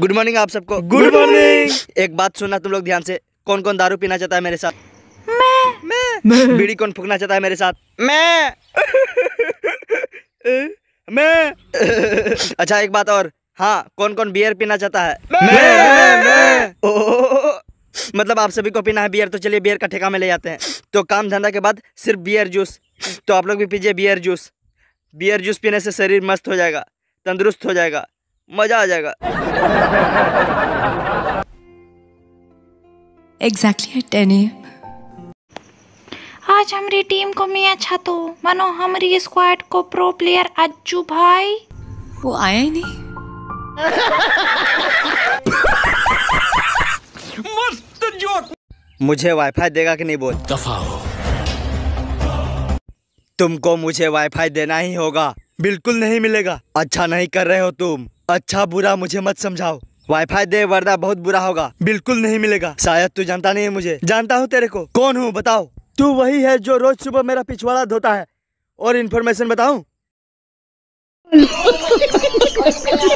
good morning आप सबको good morning एक बात सुनना तुम लोग ध्यान से कौन कौन दारू पीना चाहता है मेरे साथ मैं मैं, बीड़ी कौन फूकना चाहता है मेरे साथ मैं मैं अच्छा एक बात और हाँ कौन कौन बियर पीना चाहता है मैं मैं मैं ओ मतलब आप सभी को पीना है बियर तो चलिए बियर का ठेका में ले जाते हैं तो काम धंधा के बाद सिर्फ बियर जूस तो आप लोग भी पीजिए बियर जूस बियर जूस पीने से शरीर मस्त हो जाएगा तंदुरुस्त हो जाएगा मजा आ जाएगा एग्जैक्टली टेन ए आज हमारी टीम को मैं अच्छा तो मानो हमारी स्क्वाड को प्रो प्लेयर अज्जू भाई वो आया ही नहीं मस्त जोक मुझे वाईफाई देगा कि नहीं बोल दफा हो तुमको मुझे वाईफाई देना ही होगा बिल्कुल नहीं मिलेगा अच्छा नहीं कर रहे हो तुम अच्छा बुरा मुझे मत समझाओ वाईफाई दे वरदा बहुत बुरा होगा बिल्कुल नहीं मिलेगा शायद तू जानता नहीं है मुझे जानता हूँ तेरे को कौन हूँ बताओ तू वही है जो रोज सुबह मेरा पिछवाड़ा धोता है और इन्फॉर्मेशन बताऊ